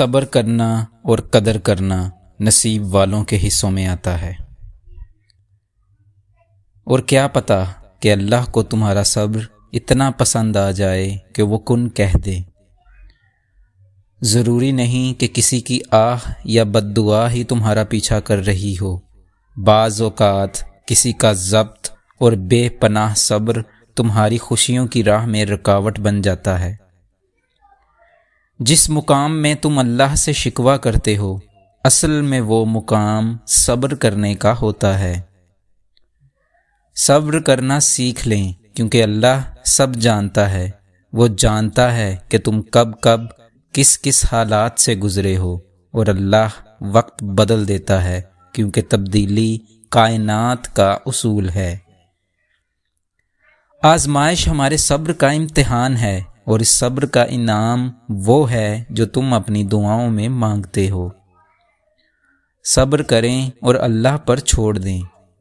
सब्र करना और कदर करना नसीब वालों के हिस्सों में आता है और क्या पता कि अल्लाह को तुम्हारा सब्र इतना पसंद आ जाए कि वो कुन कह दे ज़रूरी नहीं कि किसी की आह या बददुआ ही तुम्हारा पीछा कर रही हो बाज़ अवकात किसी का जब्त और बेपनाह सब्र तुम्हारी खुशियों की राह में रुकावट बन जाता है जिस मुकाम में तुम अल्लाह से शिकवा करते हो असल में वो मुकाम सब्र करने का होता है सब्र करना सीख लें क्योंकि अल्लाह सब जानता है वो जानता है कि तुम कब कब किस किस हालात से गुज़रे हो और अल्लाह वक्त बदल देता है क्योंकि तब्दीली कायनात का उसूल है आजमाइश हमारे सब्र का इम्तहान है और इस सब्र का इनाम वो है जो तुम अपनी दुआओं में मांगते हो सब्र करें और अल्लाह पर छोड़ दें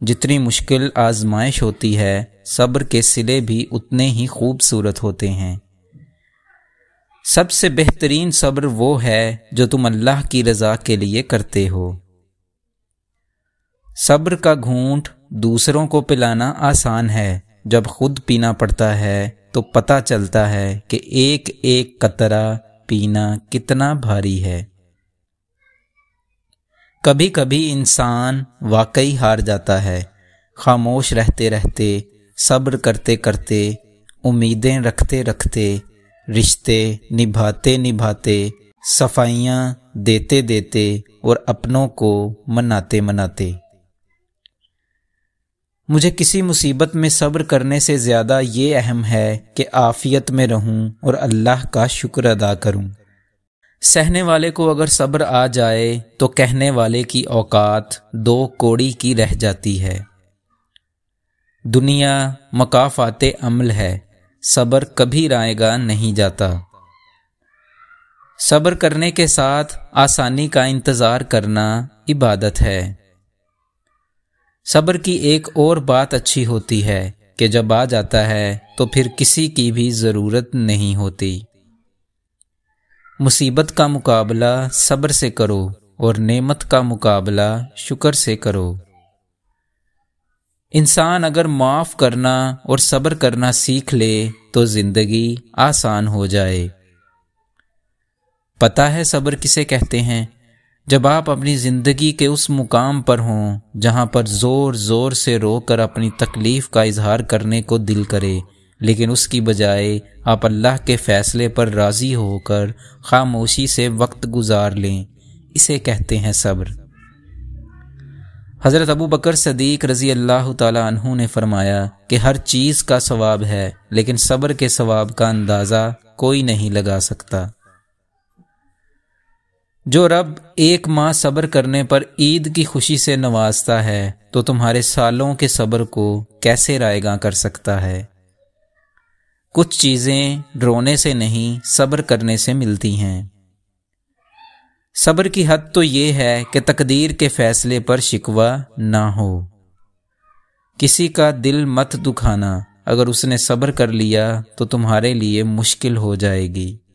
जितनी मुश्किल आजमाइश होती है सब्र के सिले भी उतने ही खूबसूरत होते हैं सबसे बेहतरीन सब्र वो है जो तुम अल्लाह की रजा के लिए करते हो सब्र का घूंट दूसरों को पिलाना आसान है जब खुद पीना पड़ता है तो पता चलता है कि एक एक कतरा पीना कितना भारी है कभी कभी इंसान वाकई हार जाता है खामोश रहते रहते सब्र करते करते उम्मीदें रखते रखते रिश्ते निभाते निभाते सफाइयाँ देते देते और अपनों को मनाते मनाते मुझे किसी मुसीबत में सब्र करने से ज़्यादा ये अहम है कि आफ़ियत में रहूं और अल्लाह का शुक्र अदा करूं। सहने वाले को अगर सब्र आ जाए तो कहने वाले की औकात दो कोड़ी की रह जाती है दुनिया मकाफात अमल है सब्र कभी रायगा नहीं जाता सब्र करने के साथ आसानी का इंतज़ार करना इबादत है सब्र की एक और बात अच्छी होती है कि जब आ जाता है तो फिर किसी की भी ज़रूरत नहीं होती मुसीबत का मुकाबला सब्र से करो और नेमत का मुकाबला शुक्र से करो इंसान अगर माफ़ करना और सब्र करना सीख ले तो ज़िंदगी आसान हो जाए पता है सब्र किसे कहते हैं जब आप अपनी ज़िंदगी के उस मुकाम पर हों जहाँ पर ज़ोर ज़ोर से रोकर अपनी तकलीफ़ का इजहार करने को दिल करे लेकिन उसकी बजाय आप अल्लाह के फ़ैसले पर राज़ी होकर खामोशी से वक्त गुजार लें इसे कहते हैं सब्र हज़रत अबू बकर सदीक रज़ी अल्लाह तु ने फरमाया कि हर चीज़ का सवाब है लेकिन सब्र के सवाब का अंदाज़ा कोई नहीं लगा सकता जो रब एक माह सब्र करने पर ईद की खुशी से नवाजता है तो तुम्हारे सालों के सब्र को कैसे रायगा कर सकता है कुछ चीज़ें रोने से नहीं सब्र करने से मिलती हैं सब्र की हद तो ये है कि तकदीर के फैसले पर शिकवा ना हो किसी का दिल मत दुखाना अगर उसने सब्र कर लिया तो तुम्हारे लिए मुश्किल हो जाएगी